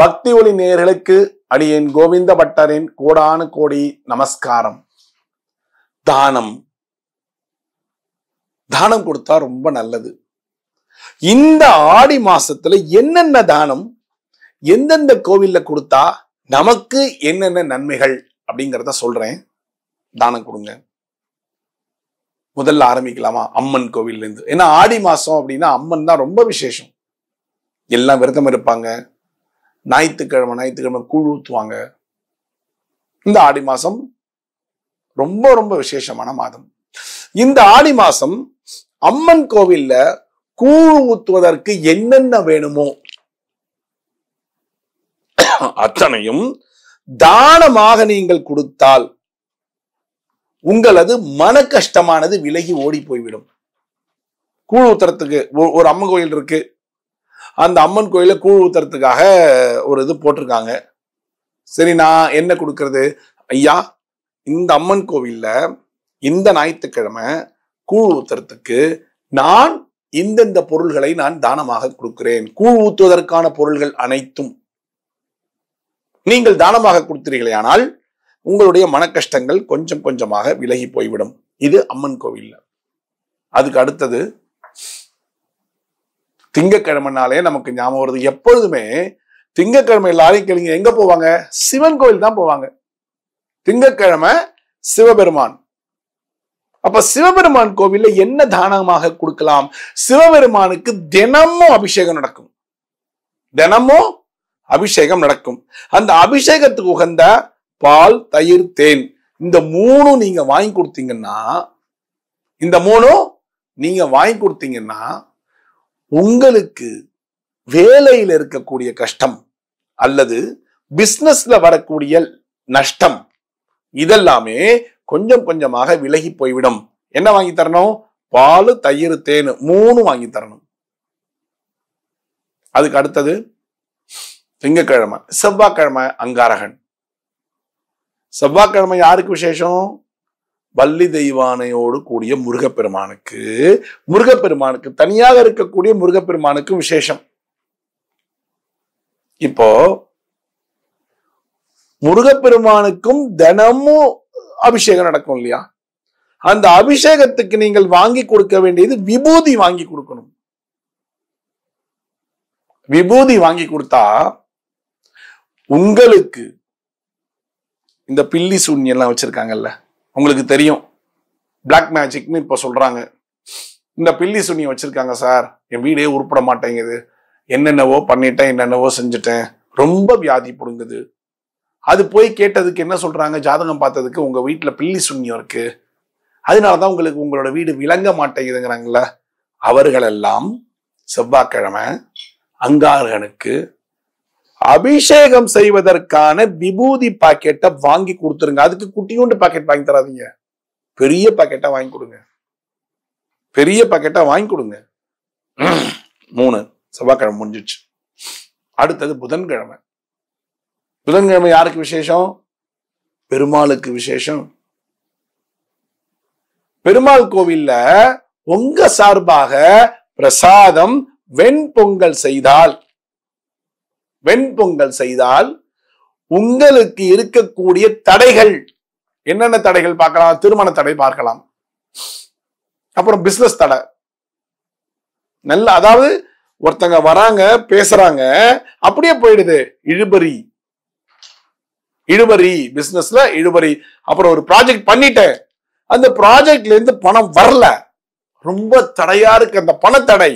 பக்தி ஒளி நேர்களுக்கு அடியேன் கோவிந்த பட்டரின் கோடானு கோடி நமஸ்காரம் தானம் தானம் கொடுத்தா ரொம்ப நல்லது இந்த ஆடி மாசத்துல என்னென்ன தானம் எந்தெந்த கோவில்ல கொடுத்தா நமக்கு என்னென்ன நன்மைகள் அப்படிங்கிறத சொல்றேன் தானம் கொடுங்க முதல்ல ஆரம்பிக்கலாமா அம்மன் கோவில்ல இருந்து ஏன்னா ஆடி மாசம் அப்படின்னா அம்மன் தான் ரொம்ப விசேஷம் எல்லாம் விரதம் இருப்பாங்க ஞாயிற்றுக்கிழமை ஞாயிற்றுக்கிழமை கூழ் ஊற்றுவாங்க இந்த ஆடி மாதம் ரொம்ப ரொம்ப விசேஷமான மாதம் இந்த ஆடி மாதம் அம்மன் கோவில்ல கூழ் ஊற்றுவதற்கு என்னென்ன வேணுமோ அத்தனையும் தானமாக நீங்கள் கொடுத்தால் உங்களது மன கஷ்டமானது விலகி ஓடி போய்விடும் கூழ் ஊத்துறதுக்கு ஒரு அம்மன் கோயில் இருக்கு அந்த அம்மன் கோயில கூழ் ஊத்துறதுக்காக ஒரு இது போட்டிருக்காங்க சரி நான் என்ன கொடுக்கறது ஐயா இந்த அம்மன் கோவில்ல இந்த ஞாயிற்றுக்கிழமை கூழ் ஊத்துறதுக்கு நான் இந்தெந்த பொருள்களை நான் தானமாக கொடுக்கிறேன் கூழ் ஊத்துவதற்கான பொருள்கள் அனைத்தும் நீங்கள் தானமாக கொடுத்தீர்களே ஆனால் உங்களுடைய மன கஷ்டங்கள் கொஞ்சம் கொஞ்சமாக விலகி போய்விடும் இது அம்மன் கோவில் அதுக்கு அடுத்தது திங்கக்கிழமைனாலே நமக்கு ஞாபகம் வருது எப்பொழுதுமே திங்கக்கிழமை எல்லாரையும் கேளுங்க எங்க போவாங்க சிவன் கோயில் தான் போவாங்க திங்கக்கிழமை சிவபெருமான் அப்ப சிவபெருமான் கோவில்ல என்ன தானமாக கொடுக்கலாம் சிவபெருமானுக்கு தினமும் அபிஷேகம் நடக்கும் தினமும் அபிஷேகம் நடக்கும் அந்த அபிஷேகத்துக்கு உகந்த பால் தயிர் தேன் இந்த மூணும் நீங்க வாங்கி கொடுத்தீங்கன்னா இந்த மூணும் நீங்க வாங்கி கொடுத்தீங்கன்னா உங்களுக்கு வேலையில் இருக்கக்கூடிய கஷ்டம் அல்லது பிஸ்னஸ்ல வரக்கூடிய நஷ்டம் இதெல்லாமே கொஞ்சம் கொஞ்சமாக விலகி போய்விடும் என்ன வாங்கி தரணும் பால் தயிர் தேனு மூணு வாங்கி தரணும் அதுக்கு அடுத்தது திங்கக்கிழமை செவ்வாய்க்கிழமை அங்காரகன் செவ்வாய்க்கிழமை யாருக்கு விசேஷம் வள்ளி தெய்வானையோடு கூடிய முருகப்பெருமானுக்கு முருகப்பெருமானுக்கு தனியாக இருக்கக்கூடிய முருகப்பெருமானுக்கு விசேஷம் இப்போ முருகப்பெருமானுக்கும் தினமும் அபிஷேகம் நடக்கும் இல்லையா அந்த அபிஷேகத்துக்கு நீங்கள் வாங்கி கொடுக்க வேண்டியது விபூதி வாங்கி கொடுக்கணும் விபூதி வாங்கி கொடுத்தா உங்களுக்கு இந்த பில்லி சூன்யெல்லாம் வச்சிருக்காங்கல்ல உங்களுக்கு தெரியும் பிளாக் மேஜிக்னு இப்போ சொல்கிறாங்க இந்த பில்லி சுனி வச்சுருக்காங்க சார் என் வீடே உருப்பட மாட்டேங்குது என்னென்னவோ பண்ணிட்டேன் என்னென்னவோ செஞ்சுட்டேன் ரொம்ப வியாதி பிடுங்குது அது போய் கேட்டதுக்கு என்ன சொல்கிறாங்க ஜாதகம் பார்த்ததுக்கு உங்கள் வீட்டில் பில்லி சுண்ணியம் இருக்குது அதனால தான் உங்களுக்கு உங்களோட வீடு விளங்க மாட்டேங்குதுங்கிறாங்கள அவர்களெல்லாம் செவ்வாய்க்கிழமை அங்காரகனுக்கு அபிஷேகம் செய்வதற்கான விபூதி பாக்கெட்டை வாங்கி கொடுத்துருங்க அதுக்கு குட்டியோண்டு பாக்கெட் வாங்கி தராதீங்க பெரிய பாக்கெட்டா வாங்கி கொடுங்க பெரிய பாக்கெட்டா வாங்கி கொடுங்க மூணு செவ்வாய்க்கிழமை முடிஞ்சிச்சு அடுத்தது புதன்கிழமை புதன்கிழமை யாருக்கு விசேஷம் பெருமாளுக்கு விசேஷம் பெருமாள் கோவில்ல உங்க சார்பாக பிரசாதம் வெண் பொங்கல் செய்தால் வெண்பொங்கல் செய்தால் உங்களுக்கு இருக்கக்கூடிய தடைகள் என்னென்ன தடைகள் பார்க்கலாம் திருமண தடை பார்க்கலாம் அப்புறம் பிசினஸ் தடை நல்ல அதாவது ஒருத்தங்க வராங்க பேசுறாங்க அப்படியே போயிடுது இழுபறி இழுபறி பிசினஸ்ல இழுபறி அப்புறம் ஒரு ப்ராஜெக்ட் பண்ணிட்டேன் அந்த ப்ராஜெக்ட்ல இருந்து பணம் வரல ரொம்ப தடையா இருக்கு அந்த பணத்தடை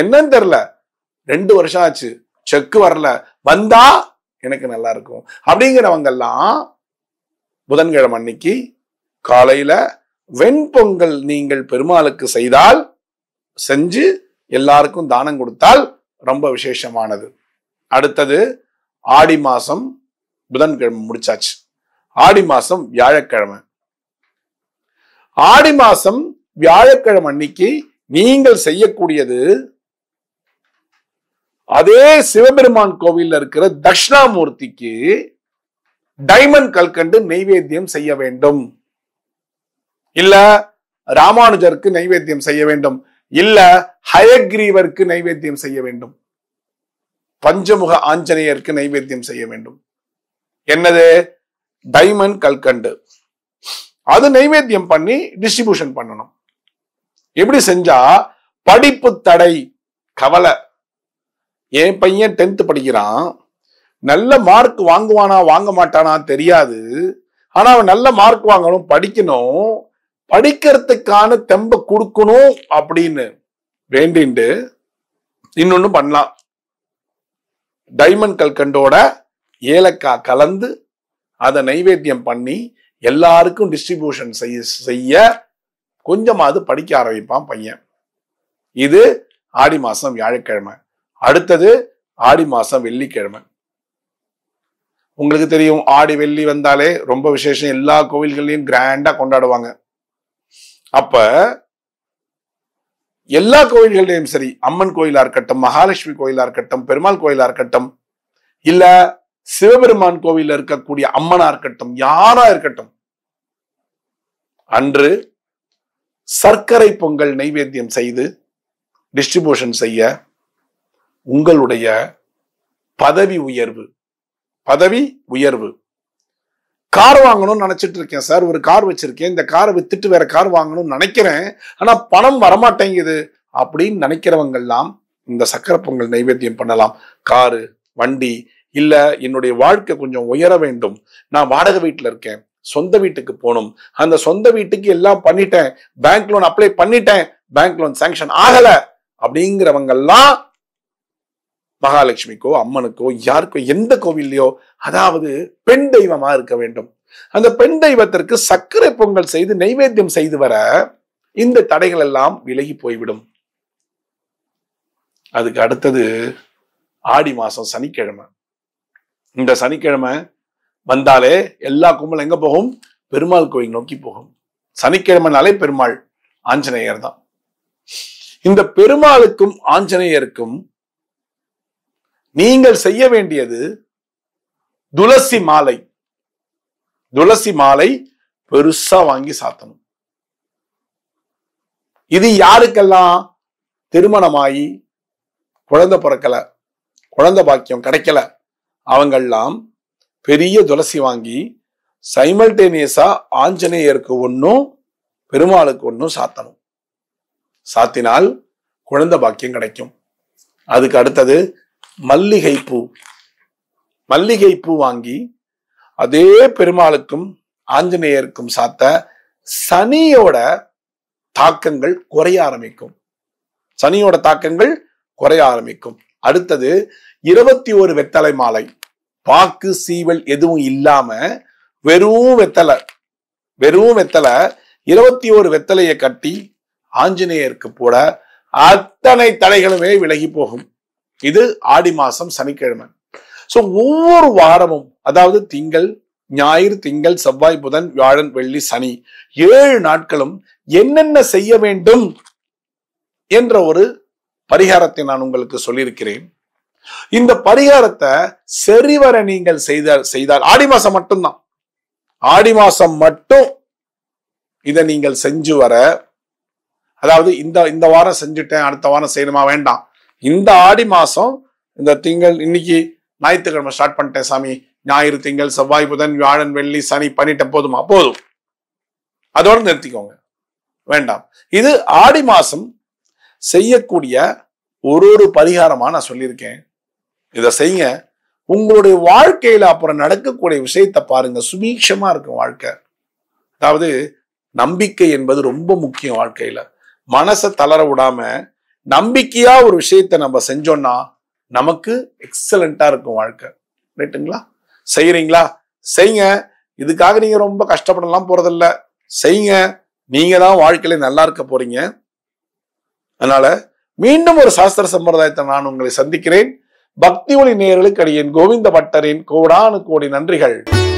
என்னன்னு தெரியல ரெண்டு வருஷம் ஆச்சு செக்கு வரல வந்தா எனக்கு நல்லா இருக்கும் அப்படிங்கிறவங்கெல்லாம் புதன்கிழமை அன்னைக்கு காலையில வெண்பொங்கல் நீங்கள் பெருமாளுக்கு செய்தால் செஞ்சு எல்லாருக்கும் தானம் கொடுத்தால் ரொம்ப விசேஷமானது அடுத்தது ஆடி மாசம் புதன்கிழமை முடிச்சாச்சு ஆடி மாசம் வியாழக்கிழமை ஆடி மாசம் வியாழக்கிழமை அன்னைக்கு நீங்கள் செய்யக்கூடியது அதே சிவபெருமான் கோவில்ல இருக்கிற தட்சிணாமூர்த்திக்கு டைமண்ட் கல்கண்டு நைவேத்தியம் செய்ய வேண்டும் இல்ல ராமானுஜருக்கு நைவேத்தியம் செய்ய வேண்டும் இல்ல ஹயக்ரீவருக்கு நைவேத்தியம் செய்ய வேண்டும் பஞ்சமுக ஆஞ்சநேயருக்கு நைவேத்தியம் செய்ய வேண்டும் என்னது டைமண்ட் கல்கண்டு அது நைவேத்தியம் பண்ணி டிஸ்ட்ரிபியூஷன் பண்ணணும் எப்படி செஞ்சா படிப்பு தடை கவலை என் பையன் டென்த் படிக்கிறான் நல்ல மார்க் வாங்குவானா வாங்க மாட்டானா தெரியாது ஆனா அவன் நல்ல மார்க் வாங்கணும் படிக்கணும் படிக்கிறதுக்கான தெம்ப கொடுக்கணும் அப்படின்னு வேண்டிண்டு இன்னொன்னு பண்ணலாம் டைமண்ட் கல்கண்டோட ஏலக்காய் கலந்து அதை நைவேத்தியம் பண்ணி எல்லாருக்கும் டிஸ்ட்ரிபியூஷன் செய்ய செய்ய கொஞ்சமாவது படிக்க ஆரம்பிப்பான் பையன் இது ஆடி மாசம் வியாழக்கிழமை அடுத்தது ஆடி மாசம் வெள்ளிக்கிழமை உங்களுக்கு தெரியும் ஆடி வெள்ளி வந்தாலே ரொம்ப விசேஷம் எல்லா கோவில்கள்லையும் கிராண்டா கொண்டாடுவாங்க அப்ப எல்லா கோயில்கள்லையும் சரி அம்மன் கோயிலா இருக்கட்டும் மகாலட்சுமி கோயிலா இருக்கட்டும் பெருமாள் கோயிலா இருக்கட்டும் இல்ல சிவபெருமான் கோவில இருக்கக்கூடிய அம்மனா இருக்கட்டும் யாரா இருக்கட்டும் அன்று சர்க்கரை பொங்கல் நைவேத்தியம் செய்து டிஸ்ட்ரிபியூஷன் செய்ய உங்களுடைய பதவி உயர்வு பதவி உயர்வு கார் வாங்கணும்னு நினைச்சிட்டு இருக்கேன் சார் ஒரு கார் வச்சுருக்கேன் இந்த காரை வித்துட்டு வேற கார் வாங்கணும்னு நினைக்கிறேன் ஆனால் பணம் வரமாட்டேங்குது அப்படின்னு எல்லாம் இந்த சக்கர பொங்கல் நைவேத்தியம் பண்ணலாம் காரு வண்டி இல்லை என்னுடைய வாழ்க்கை கொஞ்சம் உயர வேண்டும் நான் வாடகை வீட்டில் இருக்கேன் சொந்த வீட்டுக்கு போகணும் அந்த சொந்த வீட்டுக்கு எல்லாம் பண்ணிட்டேன் பேங்க் லோன் அப்ளை பண்ணிட்டேன் பேங்க் லோன் சேங்ஷன் ஆகலை எல்லாம் மகாலட்சுமிக்கோ அம்மனுக்கோ யாருக்கோ எந்த கோவில்லையோ அதாவது பெண் தெய்வமா இருக்க வேண்டும் அந்த பெண் தெய்வத்திற்கு சர்க்கரை பொங்கல் செய்து நைவேத்தியம் செய்து வர இந்த தடைகள் எல்லாம் விலகி போய்விடும் அதுக்கு அடுத்தது ஆடி மாசம் சனிக்கிழமை இந்த சனிக்கிழமை வந்தாலே எல்லா கும்பல் எங்க போகும் பெருமாள் கோயில் நோக்கி போகும் சனிக்கிழமைனாலே பெருமாள் ஆஞ்சநேயர் தான் இந்த பெருமாளுக்கும் ஆஞ்சநேயருக்கும் நீங்கள் செய்ய வேண்டியது துளசி மாலை துளசி மாலை பெருசா வாங்கி சாத்தணும் இது யாருக்கெல்லாம் திருமணமாகி குழந்தை பிறக்கல குழந்தை பாக்கியம் கிடைக்கல அவங்கெல்லாம் பெரிய துளசி வாங்கி சைமல்டேனியஸா ஆஞ்சநேயருக்கு ஒன்றும் பெருமாளுக்கு ஒன்றும் சாத்தணும் சாத்தினால் குழந்தை பாக்கியம் கிடைக்கும் அதுக்கு அடுத்தது மல்லிகை பூ மல்லிகை பூ வாங்கி அதே பெருமாளுக்கும் ஆஞ்சநேயருக்கும் சாத்த சனியோட தாக்கங்கள் குறைய ஆரம்பிக்கும் சனியோட தாக்கங்கள் குறைய ஆரம்பிக்கும் அடுத்தது இருபத்தி ஒரு வெத்தலை மாலை பாக்கு சீவல் எதுவும் இல்லாம வெறும் வெத்தலை வெறும் வெத்தலை இருபத்தி ஒரு வெத்தலையை கட்டி ஆஞ்சநேயருக்கு போட அத்தனை தடைகளுமே விலகி போகும் இது ஆடி மாசம் சனிக்கிழமை ஸோ ஒவ்வொரு வாரமும் அதாவது திங்கள் ஞாயிறு திங்கள் செவ்வாய் புதன் வியாழன் வெள்ளி சனி ஏழு நாட்களும் என்னென்ன செய்ய வேண்டும் என்ற ஒரு பரிகாரத்தை நான் உங்களுக்கு சொல்லியிருக்கிறேன் இந்த பரிகாரத்தை செறிவர நீங்கள் செய்தால் செய்தால் ஆடி மாசம் மட்டும்தான் ஆடி மாசம் மட்டும் இதை நீங்கள் செஞ்சு வர அதாவது இந்த இந்த வாரம் செஞ்சுட்டேன் அடுத்த வாரம் செய்யணுமா வேண்டாம் இந்த ஆடி மாதம் இந்த திங்கள் இன்னைக்கு ஞாயிற்றுக்கிழமை ஸ்டார்ட் பண்ணிட்டேன் சாமி ஞாயிறு திங்கள் செவ்வாய் புதன் வியாழன் வெள்ளி சனி பண்ணிட்ட போதுமா போதும் அதோடு நிறுத்திக்கோங்க வேண்டாம் இது ஆடி மாதம் செய்யக்கூடிய ஒரு ஒரு பரிகாரமாக நான் சொல்லியிருக்கேன் இதை செய்யுங்க உங்களுடைய வாழ்க்கையில் அப்புறம் நடக்கக்கூடிய விஷயத்தை பாருங்க சுபீட்சமா இருக்கும் வாழ்க்கை அதாவது நம்பிக்கை என்பது ரொம்ப முக்கியம் வாழ்க்கையில மனசை தளர விடாம நம்பிக்கையா ஒரு விஷயத்த நம்ம செஞ்சோம்னா நமக்கு எக்ஸலண்டா இருக்கும் வாழ்க்கை ரைட்டுங்களா செய்யறீங்களா செய்யுங்க இதுக்காக நீங்க ரொம்ப கஷ்டப்படலாம் போறதில்ல செய்யுங்க நீங்க தான் வாழ்க்கையில நல்லா இருக்க போறீங்க அதனால மீண்டும் ஒரு சாஸ்திர சம்பிரதாயத்தை நான் உங்களை சந்திக்கிறேன் பக்தி ஒளி நேர்களுக்கு அடியேன் கோவிந்த பட்டரின் கோடானு கோடி நன்றிகள்